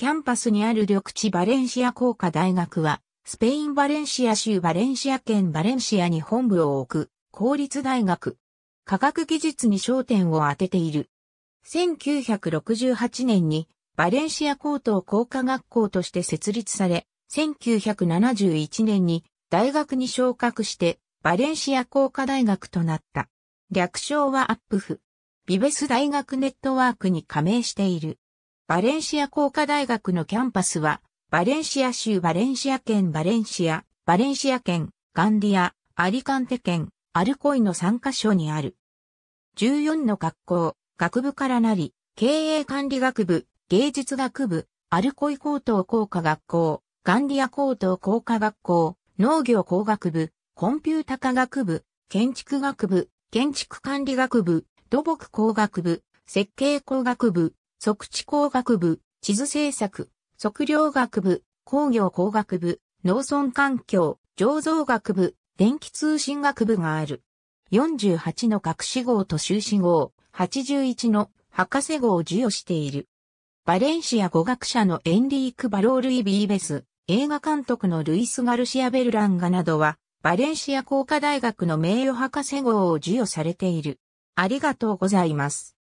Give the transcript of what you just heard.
キャンパスにある緑地バレンシア工科大学は、スペインバレンシア州バレンシア県バレンシアに本部を置く、公立大学。科学技術に焦点を当てている。1968年に、バレンシア高等工科学校として設立され、1971年に大学に昇格してバレンシア工科大学となった。略称はアップフ。ビベス大学ネットワークに加盟している。バレンシア工科大学のキャンパスは、バレンシア州バレンシア県バレンシア、バレンシア県、ガンディア、アリカンテ県、アルコイの3カ所にある。14の学校、学部からなり、経営管理学部、芸術学部、アルコイ高等工科学校、ガンディア高等工科学校、農業工学部、コンピュータ科学部、建築学部、建築管理学部、土木工学部、設計工学部、測地工学部、地図製作、測量学部、工業工学部、農村環境、醸造学部、電気通信学部がある。48の学士号と修士号、81の博士号を授与している。バレンシア語学者のエンリーク・バロールイ・ビーベス、映画監督のルイス・ガルシア・ベルランガなどは、バレンシア工科大学の名誉博士号を授与されている。ありがとうございます。